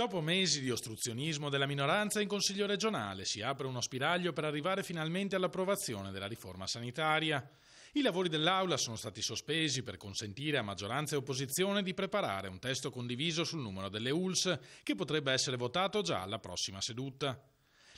Dopo mesi di ostruzionismo della minoranza in Consiglio regionale si apre uno spiraglio per arrivare finalmente all'approvazione della riforma sanitaria. I lavori dell'Aula sono stati sospesi per consentire a maggioranza e opposizione di preparare un testo condiviso sul numero delle ULS che potrebbe essere votato già alla prossima seduta.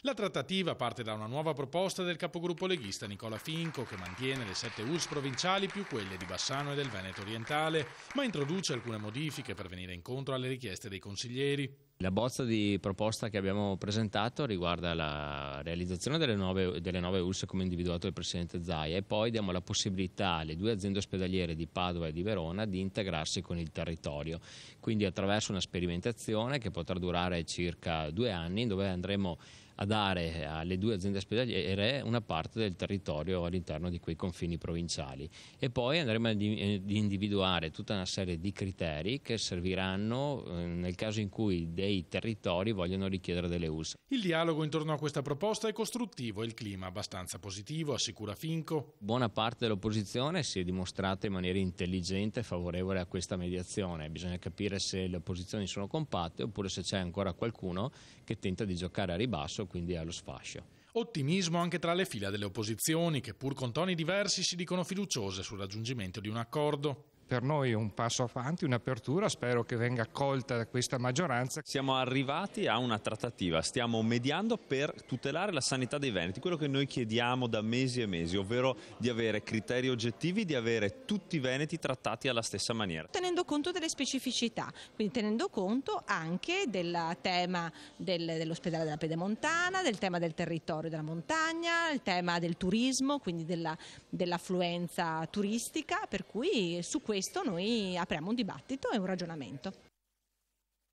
La trattativa parte da una nuova proposta del capogruppo leghista Nicola Finco che mantiene le sette ULS provinciali più quelle di Bassano e del Veneto orientale, ma introduce alcune modifiche per venire incontro alle richieste dei consiglieri. La bozza di proposta che abbiamo presentato riguarda la realizzazione delle nuove, delle nuove ULS come individuato dal Presidente Zaia e poi diamo la possibilità alle due aziende ospedaliere di Padova e di Verona di integrarsi con il territorio, quindi attraverso una sperimentazione che potrà durare circa due anni dove andremo a dare alle due aziende ospedaliere una parte del territorio all'interno di quei confini provinciali e poi andremo ad eh, individuare tutta una serie di criteri che serviranno eh, nel caso in cui dei territori vogliono richiedere delle US. Il dialogo intorno a questa proposta è costruttivo e il clima abbastanza positivo, assicura Finco. Buona parte dell'opposizione si è dimostrata in maniera intelligente e favorevole a questa mediazione. Bisogna capire se le opposizioni sono compatte oppure se c'è ancora qualcuno che tenta di giocare a ribasso quindi allo sfascio. Ottimismo anche tra le fila delle opposizioni, che pur con toni diversi si dicono fiduciose sul raggiungimento di un accordo per noi un passo avanti, un'apertura, spero che venga accolta da questa maggioranza. Siamo arrivati a una trattativa, stiamo mediando per tutelare la sanità dei Veneti, quello che noi chiediamo da mesi e mesi, ovvero di avere criteri oggettivi, di avere tutti i Veneti trattati alla stessa maniera. Tenendo conto delle specificità, quindi tenendo conto anche del tema del, dell'ospedale della Pedemontana, del tema del territorio della montagna, il tema del turismo, quindi dell'affluenza turistica, per cui su questo questo noi apriamo un dibattito e un ragionamento.